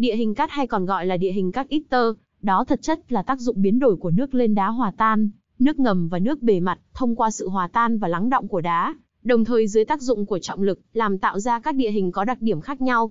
Địa hình cát hay còn gọi là địa hình cát ít tơ, đó thật chất là tác dụng biến đổi của nước lên đá hòa tan, nước ngầm và nước bề mặt thông qua sự hòa tan và lắng động của đá, đồng thời dưới tác dụng của trọng lực làm tạo ra các địa hình có đặc điểm khác nhau.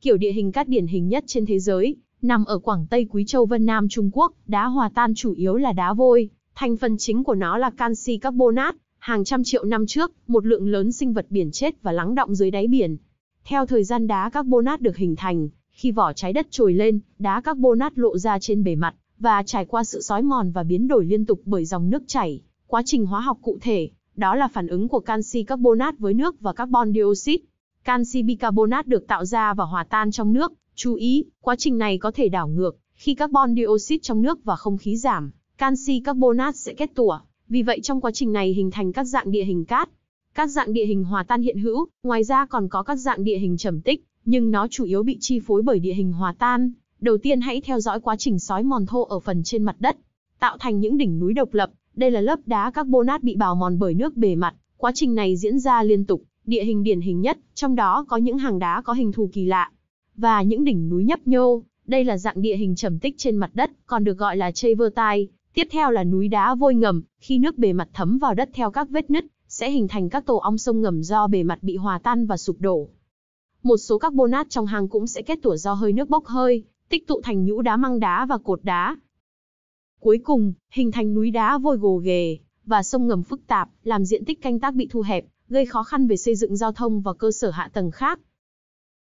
Kiểu địa hình cát điển hình nhất trên thế giới, nằm ở Quảng Tây Quý Châu Vân Nam Trung Quốc, đá hòa tan chủ yếu là đá vôi, thành phần chính của nó là canxi carbonat, hàng trăm triệu năm trước, một lượng lớn sinh vật biển chết và lắng động dưới đáy biển. Theo thời gian đá carbonat được hình thành, khi vỏ trái đất trồi lên, đá carbonat lộ ra trên bề mặt, và trải qua sự sói mòn và biến đổi liên tục bởi dòng nước chảy, quá trình hóa học cụ thể, đó là phản ứng của canxi carbonat với nước và carbon dioxide. Canxi bicarbonat được tạo ra và hòa tan trong nước. Chú ý, quá trình này có thể đảo ngược, khi carbon dioxide trong nước và không khí giảm, canxi carbonat sẽ kết tủa, vì vậy trong quá trình này hình thành các dạng địa hình cát. Các dạng địa hình hòa tan hiện hữu, ngoài ra còn có các dạng địa hình trầm tích, nhưng nó chủ yếu bị chi phối bởi địa hình hòa tan. Đầu tiên hãy theo dõi quá trình sói mòn thô ở phần trên mặt đất, tạo thành những đỉnh núi độc lập. Đây là lớp đá carbonat bị bào mòn bởi nước bề mặt. Quá trình này diễn ra liên tục, địa hình điển hình nhất, trong đó có những hàng đá có hình thù kỳ lạ và những đỉnh núi nhấp nhô. Đây là dạng địa hình trầm tích trên mặt đất, còn được gọi là travertine. Tiếp theo là núi đá vôi ngầm, khi nước bề mặt thấm vào đất theo các vết nứt, sẽ hình thành các tổ ong sông ngầm do bề mặt bị hòa tan và sụp đổ. Một số các bonat trong hang cũng sẽ kết tủa do hơi nước bốc hơi, tích tụ thành nhũ đá măng đá và cột đá. Cuối cùng, hình thành núi đá vôi gồ ghề và sông ngầm phức tạp, làm diện tích canh tác bị thu hẹp, gây khó khăn về xây dựng giao thông và cơ sở hạ tầng khác.